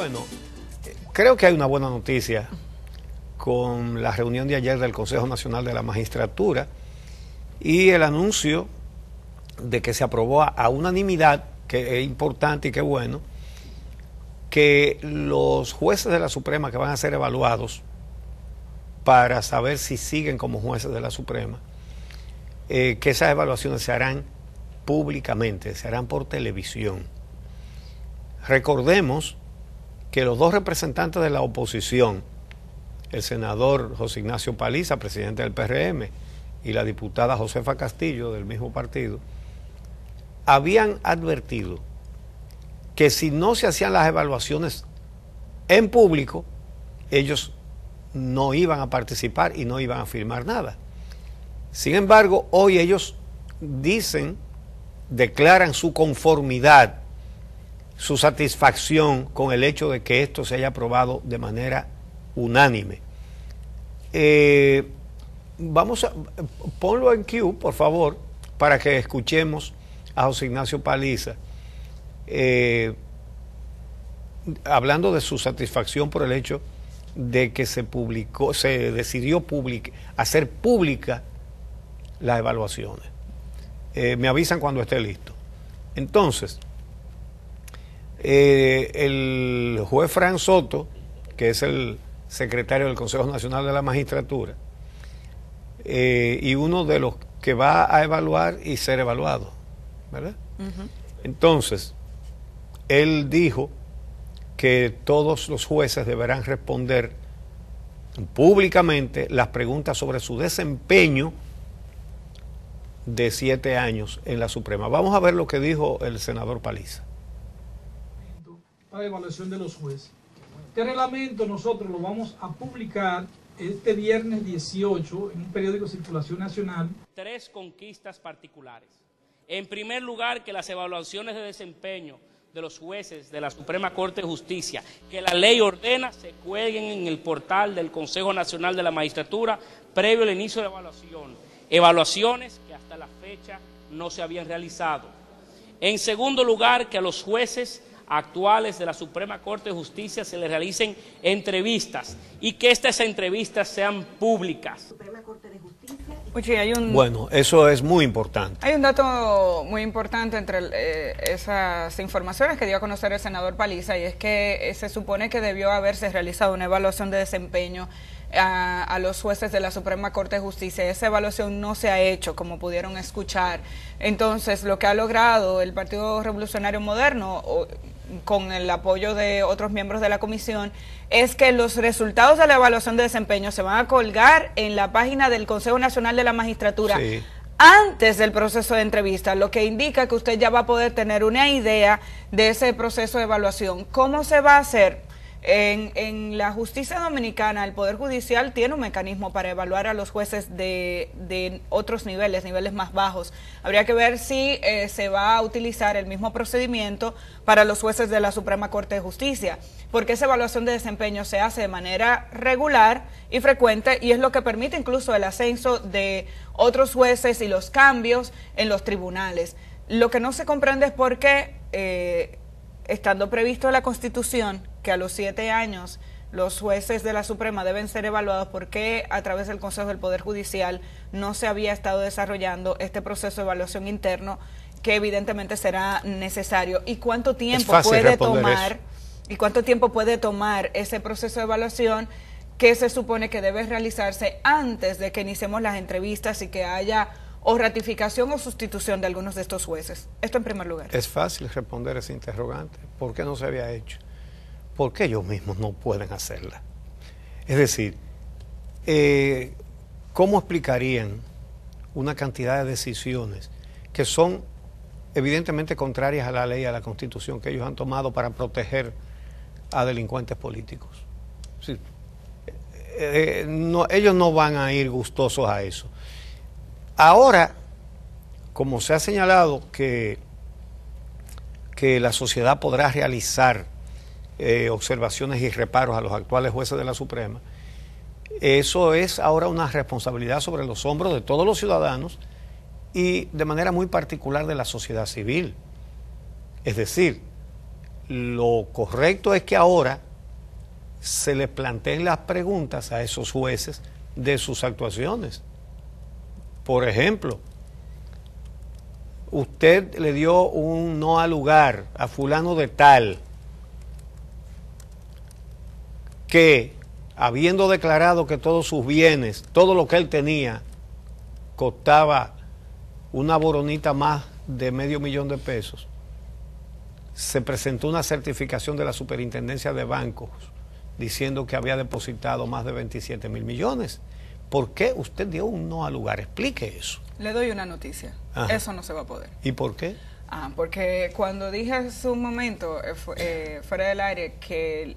Bueno, eh, creo que hay una buena noticia con la reunión de ayer del Consejo Nacional de la Magistratura y el anuncio de que se aprobó a unanimidad, que es importante y que bueno, que los jueces de la Suprema que van a ser evaluados para saber si siguen como jueces de la Suprema, eh, que esas evaluaciones se harán públicamente, se harán por televisión. Recordemos que los dos representantes de la oposición, el senador José Ignacio Paliza, presidente del PRM, y la diputada Josefa Castillo, del mismo partido, habían advertido que si no se hacían las evaluaciones en público, ellos no iban a participar y no iban a firmar nada. Sin embargo, hoy ellos dicen, declaran su conformidad su satisfacción con el hecho de que esto se haya aprobado de manera unánime. Eh, vamos a ponlo en Q, por favor, para que escuchemos a José Ignacio Paliza eh, hablando de su satisfacción por el hecho de que se publicó, se decidió hacer pública las evaluaciones. Eh, me avisan cuando esté listo. Entonces, eh, el juez Fran Soto, que es el secretario del Consejo Nacional de la Magistratura, eh, y uno de los que va a evaluar y ser evaluado, ¿verdad? Entonces, él dijo que todos los jueces deberán responder públicamente las preguntas sobre su desempeño de siete años en la Suprema. Vamos a ver lo que dijo el senador Paliza para evaluación de los jueces. Este reglamento nosotros lo vamos a publicar este viernes 18 en un periódico de circulación nacional. Tres conquistas particulares. En primer lugar, que las evaluaciones de desempeño de los jueces de la Suprema Corte de Justicia que la ley ordena se cuelguen en el portal del Consejo Nacional de la Magistratura previo al inicio de la evaluación. Evaluaciones que hasta la fecha no se habían realizado. En segundo lugar, que a los jueces actuales de la Suprema Corte de Justicia se le realicen entrevistas y que estas entrevistas sean públicas. Pues bueno, eso es muy importante. Hay un dato muy importante entre eh, esas informaciones que dio a conocer el senador Paliza y es que eh, se supone que debió haberse realizado una evaluación de desempeño a, los jueces de la Suprema Corte de Justicia. Esa evaluación no se ha hecho, como pudieron escuchar. Entonces, lo que ha logrado el Partido Revolucionario Moderno, con el apoyo de otros miembros de la comisión, es que los resultados de la evaluación de desempeño se van a colgar en la página del Consejo Nacional de la Magistratura. antes del proceso de entrevista, lo que indica que usted ya va a poder tener una idea de ese proceso de evaluación. ¿Cómo se va a hacer? En, la justicia dominicana, el Poder Judicial tiene un mecanismo para evaluar a los jueces de, otros niveles, niveles más bajos. Habría que ver si eh, se va a utilizar el mismo procedimiento para los jueces de la Suprema Corte de Justicia, porque esa evaluación de desempeño se hace de manera regular y frecuente y es lo que permite incluso el ascenso de otros jueces y los cambios en los tribunales. Lo que no se comprende es por qué, eh, estando previsto en la Constitución, que a los siete años los jueces de la Suprema deben ser evaluados porque a través del Consejo del Poder Judicial no se había estado desarrollando este proceso de evaluación interno que evidentemente será necesario y cuánto tiempo puede tomar y cuánto tiempo puede tomar ese proceso de evaluación que se supone que debe realizarse antes de que iniciemos las entrevistas y que haya o ratificación o sustitución de algunos de estos jueces. Esto en primer lugar. Es fácil responder ese interrogante, ¿por qué no se había hecho? porque ellos mismos no pueden hacerla. Es decir, eh, ¿cómo explicarían una cantidad de decisiones que son evidentemente contrarias a la ley, a la constitución que ellos han tomado para proteger a delincuentes políticos? Eh, eh, ellos no van a ir gustosos a eso. Ahora, como se ha señalado que, que la sociedad podrá realizar eh, observaciones y reparos a los actuales jueces de la Suprema, eso es ahora una responsabilidad sobre los hombros de todos los ciudadanos y de manera muy particular de la sociedad civil. Es decir, lo correcto es que ahora se le planteen las preguntas a esos jueces de sus actuaciones. Por ejemplo, usted le dio un no al lugar a fulano de tal que habiendo declarado que todos sus bienes, todo lo que él tenía, costaba una boronita más de medio millón de pesos, se presentó una certificación de la Superintendencia de Bancos diciendo que había depositado más de 27 mil millones. ¿Por qué usted dio un no al lugar? Explique eso. Le doy una noticia. Eso no se va a poder. ¿Y por qué? Ah, porque cuando dije hace un momento, eh, eh, fuera del aire, que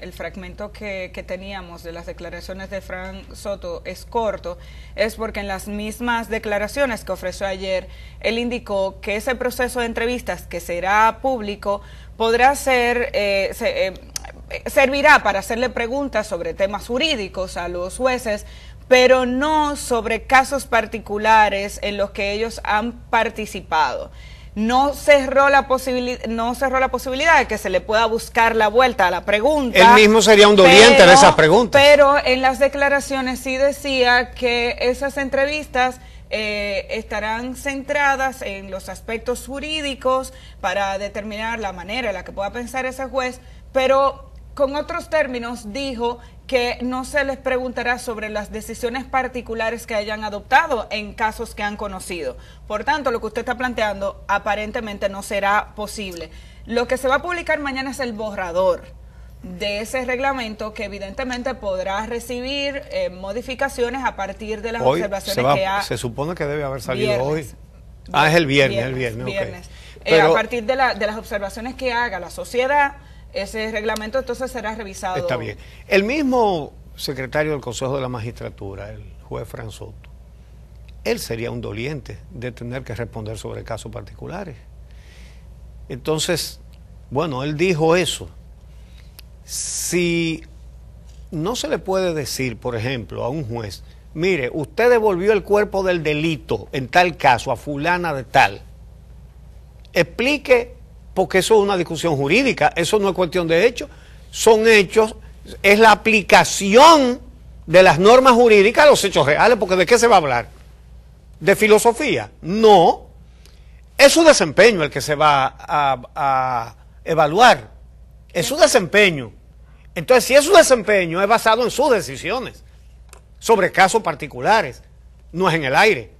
el fragmento que, teníamos de las declaraciones de Frank Soto es corto, es porque en las mismas declaraciones que ofreció ayer, él indicó que ese proceso de entrevistas que será público podrá ser... Eh, servirá para hacerle preguntas sobre temas jurídicos a los jueces, pero no sobre casos particulares en los que ellos han participado no cerró la posibilidad no cerró la posibilidad de que se le pueda buscar la vuelta a la pregunta. Él mismo sería un doliente en de esas preguntas. Pero en las declaraciones sí decía que esas entrevistas eh, estarán centradas en los aspectos jurídicos para determinar la manera en la que pueda pensar ese juez, pero con otros términos dijo que no se les preguntará sobre las decisiones particulares que hayan adoptado en casos que han conocido. Por tanto, lo que usted está planteando aparentemente no será posible. Lo que se va a publicar mañana es el borrador de ese reglamento que evidentemente podrá recibir eh, modificaciones a partir de las observaciones que ha... Se supone que debe haber salido hoy. ah, es el viernes, el viernes. Eh, a partir de, de las observaciones que haga la sociedad ese reglamento entonces será revisado. Está bien. El mismo secretario del Consejo de la Magistratura, el juez Franzotto, él sería un doliente de tener que responder sobre casos particulares. Entonces, bueno, él dijo eso. Si no se le puede decir, por ejemplo, a un juez, mire, usted devolvió el cuerpo del delito, en tal caso, a fulana de tal, explique porque eso es una discusión jurídica, eso no es cuestión de hechos, son hechos, es la aplicación de las normas jurídicas a los hechos reales, porque ¿de qué se va a hablar? ¿De filosofía? No, es su desempeño el que se va a, a evaluar, es su desempeño. Entonces, si es su desempeño, es basado en sus decisiones, sobre casos particulares, no es en el aire.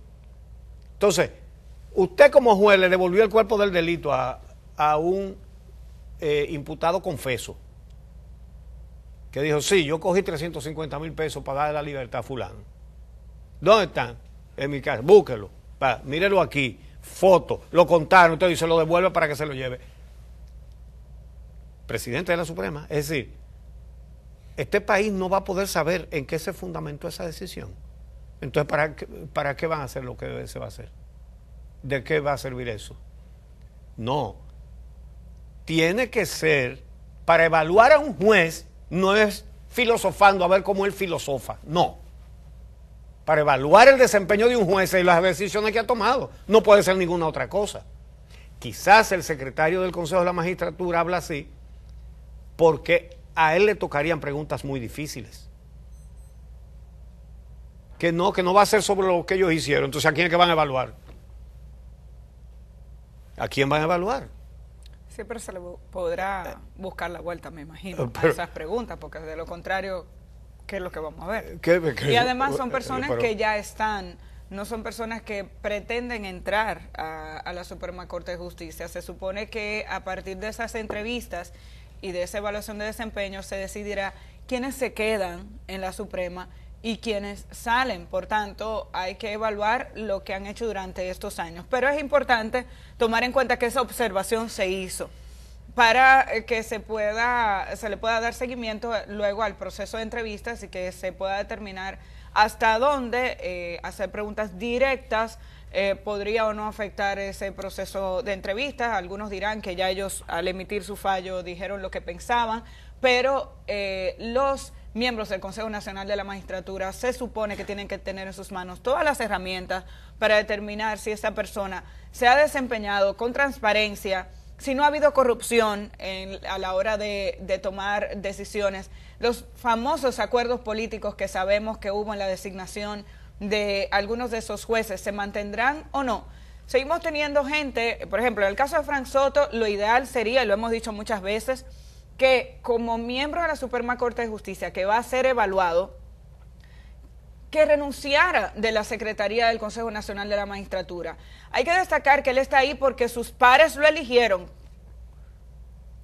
Entonces, usted como juez le devolvió el cuerpo del delito a, a un eh, imputado confeso que dijo, sí, yo cogí 350 mil pesos para darle la libertad a fulano. ¿Dónde están? En mi casa. Búsquelo. mírelo aquí. Foto. Lo contaron. usted dice se lo devuelve para que se lo lleve. Presidente de la Suprema. Es decir, este país no va a poder saber en qué se fundamentó esa decisión. Entonces, ¿para ¿para qué van a hacer lo que se va a hacer? ¿De qué va a servir eso? No, tiene que ser, para evaluar a un juez, no es filosofando a ver cómo él filosofa, no. Para evaluar el desempeño de un juez y las decisiones que ha tomado, no puede ser ninguna otra cosa. Quizás el secretario del Consejo de la Magistratura habla así porque a él le tocarían preguntas muy difíciles. Que no, que no va a ser sobre lo que ellos hicieron. Entonces, ¿a quién es que van a evaluar? ¿A quién van a evaluar? Siempre se le podrá eh. buscar la vuelta, me imagino, eh, a esas preguntas, porque de lo contrario, ¿qué es lo que vamos a ver? Eh, y además son personas que ya están, no son personas que pretenden entrar a, a la Suprema Corte de Justicia. Se supone que a partir de esas entrevistas y de esa evaluación de desempeño se decidirá quiénes se quedan en la Suprema y quienes salen. Por tanto, hay que evaluar lo que han hecho durante estos años. Pero es importante tomar en cuenta que esa observación se hizo para eh, que se pueda se le pueda dar seguimiento luego al proceso de entrevistas y que se pueda determinar hasta dónde eh, hacer preguntas directas eh, podría o no afectar ese proceso de entrevistas. Algunos dirán que ya ellos al emitir su fallo dijeron lo que pensaban, pero eh, los miembros del Consejo Nacional de la Magistratura se supone que tienen que tener en sus manos todas las herramientas para determinar si esa persona se ha desempeñado con transparencia, si no ha habido corrupción a la hora de, tomar decisiones, los famosos acuerdos políticos que sabemos que hubo en la designación de algunos de esos jueces, ¿se mantendrán o no? Seguimos teniendo gente, por ejemplo, en el caso de Frank Soto, lo ideal sería, lo hemos dicho muchas veces, que como miembro de la Suprema Corte de Justicia, que va a ser evaluado, que renunciara de la Secretaría del Consejo Nacional de la Magistratura. Hay que destacar que él está ahí porque sus pares lo eligieron.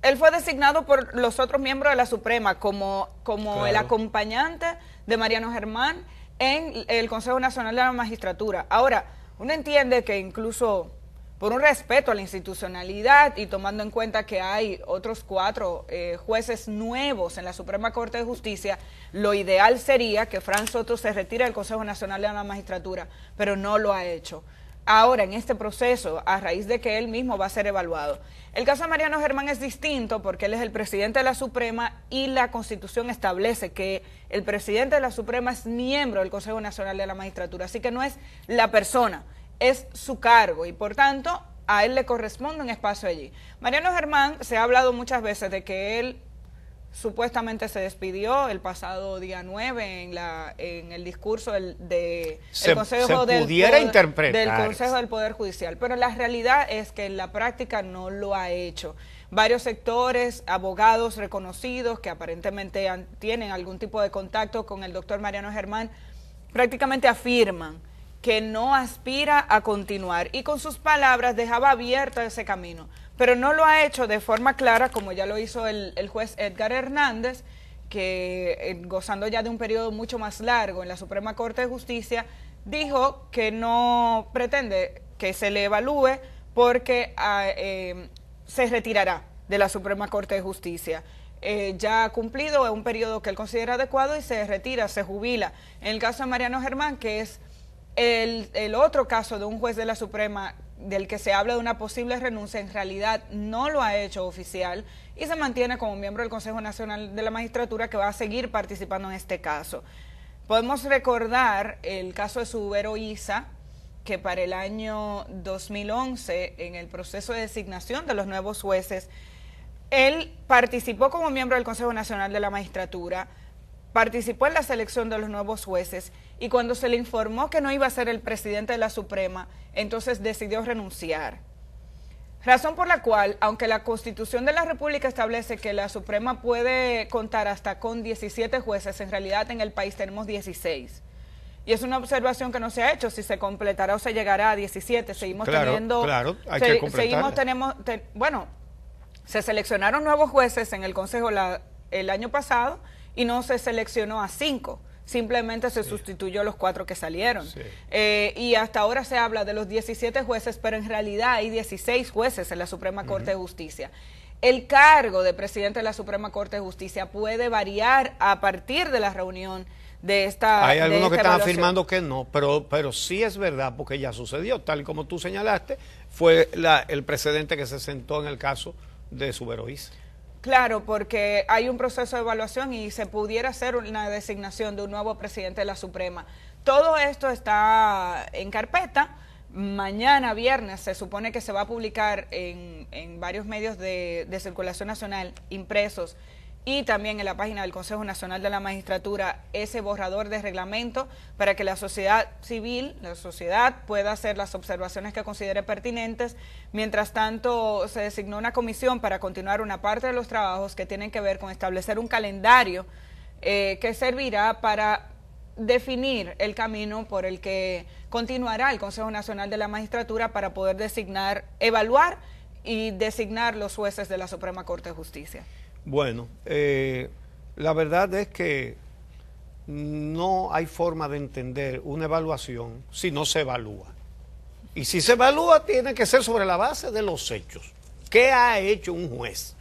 Él fue designado por los otros miembros de la Suprema como, como el acompañante de Mariano Germán en el Consejo Nacional de la Magistratura. Ahora, uno entiende que incluso por un respeto a la institucionalidad y tomando en cuenta que hay otros cuatro eh, jueces nuevos en la Suprema Corte de Justicia, lo ideal sería que Franz Soto se retire del Consejo Nacional de la Magistratura, pero no lo ha hecho. Ahora, en este proceso, a raíz de que él mismo va a ser evaluado. El caso de Mariano Germán es distinto porque él es el presidente de la Suprema y la Constitución establece que el presidente de la Suprema es miembro del Consejo Nacional de la Magistratura, así que no es la persona es su cargo y por tanto a él le corresponde un espacio allí. Mariano Germán se ha hablado muchas veces de que él supuestamente se despidió el pasado día 9 en, la, en el discurso del, Consejo del, poder, Consejo del Poder Judicial, pero la realidad es que en la práctica no lo ha hecho. Varios sectores, abogados reconocidos que aparentemente tienen algún tipo de contacto con el doctor Mariano Germán, prácticamente afirman que no aspira a continuar y con sus palabras dejaba abierto ese camino, pero no lo ha hecho de forma clara como ya lo hizo el, juez Edgar Hernández, que eh, gozando ya de un periodo mucho más largo en la Suprema Corte de Justicia, dijo que no pretende que se le evalúe porque ah, eh, se retirará de la Suprema Corte de Justicia. Eh, ya ha cumplido un periodo que él considera adecuado y se retira, se jubila. En el caso de Mariano Germán, que es el, otro caso de un juez de la Suprema del que se habla de una posible renuncia, en realidad no lo ha hecho oficial y se mantiene como miembro del Consejo Nacional de la Magistratura que va a seguir participando en este caso. Podemos recordar el caso de Subero Isa, que para el año 2011, en el proceso de designación de los nuevos jueces, él participó como miembro del Consejo Nacional de la Magistratura, participó en la selección de los nuevos jueces y cuando se le informó que no iba a ser el presidente de la Suprema, entonces decidió renunciar. Razón por la cual, aunque la Constitución de la República establece que la Suprema puede contar hasta con 17 jueces, en realidad en el país tenemos 16. Y es una observación que no se ha hecho, si se completará o se llegará a 17, seguimos teniendo... Claro, tenemos, Bueno, se seleccionaron nuevos jueces en el Consejo el año pasado, y no se seleccionó a cinco simplemente se sustituyó sustituyó los cuatro que salieron. Eh, y hasta ahora se habla de los 17 jueces, pero en realidad hay 16 jueces en la Suprema Corte de Justicia. El cargo de presidente de la Suprema Corte de Justicia puede variar a partir de la reunión de esta. Hay algunos que están afirmando que no, pero, pero sí es verdad, porque ya sucedió, tal como tú señalaste, fue el precedente que se sentó en el caso de Suberoís. Claro, porque hay un proceso de evaluación y se pudiera hacer una designación de un nuevo presidente de la Suprema. Todo esto está en carpeta. Mañana, viernes, se supone que se va a publicar en, en varios medios de, de circulación nacional impresos y también en la página del Consejo Nacional de la Magistratura ese borrador de reglamento para que la sociedad civil, la sociedad pueda hacer las observaciones que considere pertinentes. Mientras tanto, se designó una comisión para continuar una parte de los trabajos que tienen que ver con establecer un calendario eh, que servirá para definir el camino por el que continuará el Consejo Nacional de la Magistratura para poder designar, evaluar y designar los jueces de la Suprema Corte de Justicia. Bueno, eh, la verdad es que no hay forma de entender una evaluación si no se evalúa. Y si se evalúa, tiene que ser sobre la base de los hechos. ¿Qué ha hecho un juez?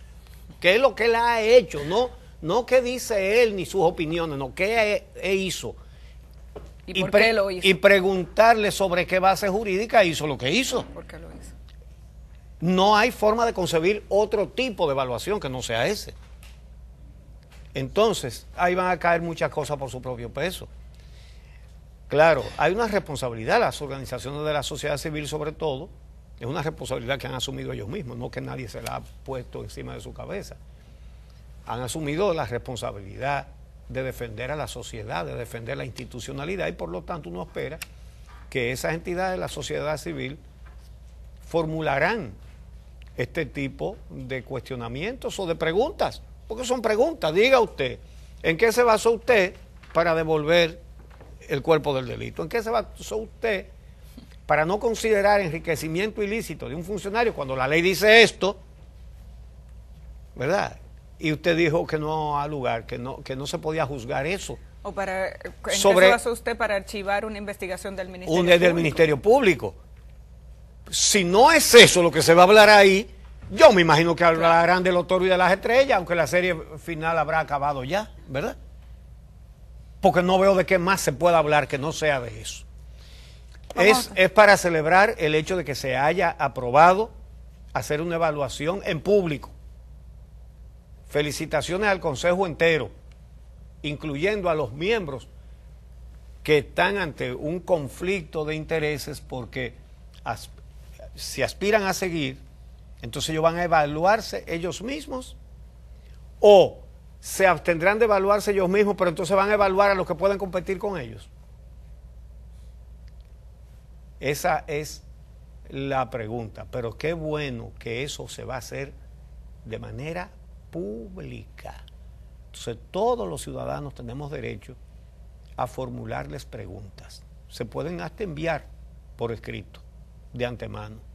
¿Qué es lo que él ha hecho? No, no qué dice él ni sus opiniones, no, qué e, e hizo. ¿Y, por qué lo hizo? Y preguntarle sobre qué base jurídica hizo lo que hizo. ¿Por qué lo hizo? No hay forma de concebir otro tipo de evaluación que no sea ese. Entonces, ahí van a caer muchas cosas por su propio peso. Claro, hay una responsabilidad las organizaciones de la sociedad civil sobre todo, es una responsabilidad que han asumido ellos mismos, no que nadie se la ha puesto encima de su cabeza. Han asumido la responsabilidad de defender a la sociedad, de defender la institucionalidad y por lo tanto uno espera que esas entidades de la sociedad civil formularán este tipo de cuestionamientos o de preguntas, porque son preguntas. Diga usted, ¿en qué se basó usted para devolver el cuerpo del delito? ¿En qué se basó usted para no considerar enriquecimiento ilícito de un funcionario cuando la ley dice esto? ¿Verdad? Y usted dijo que no ha lugar, que no, que no se podía juzgar eso. ¿O para, ¿en sobre, qué se basó usted para archivar una investigación del Ministerio un, Del Ministerio Público si no es eso lo que se va a hablar ahí, yo me imagino que hablarán del otorio y de las estrellas, aunque la serie final habrá acabado ya, ¿verdad? Porque no veo de qué más se pueda hablar que no sea de eso. Es, para celebrar el hecho de que se haya aprobado hacer una evaluación en público. Felicitaciones al Consejo entero, incluyendo a los miembros que están ante un conflicto de intereses porque si aspiran a seguir, entonces ellos van a evaluarse ellos mismos o se abstendrán de evaluarse ellos mismos, pero entonces van a evaluar a los que pueden competir con ellos. Esa es la pregunta, pero qué bueno que eso se va a hacer de manera pública. Entonces todos los ciudadanos tenemos derecho a formularles preguntas. Se pueden hasta enviar por escrito de antemano.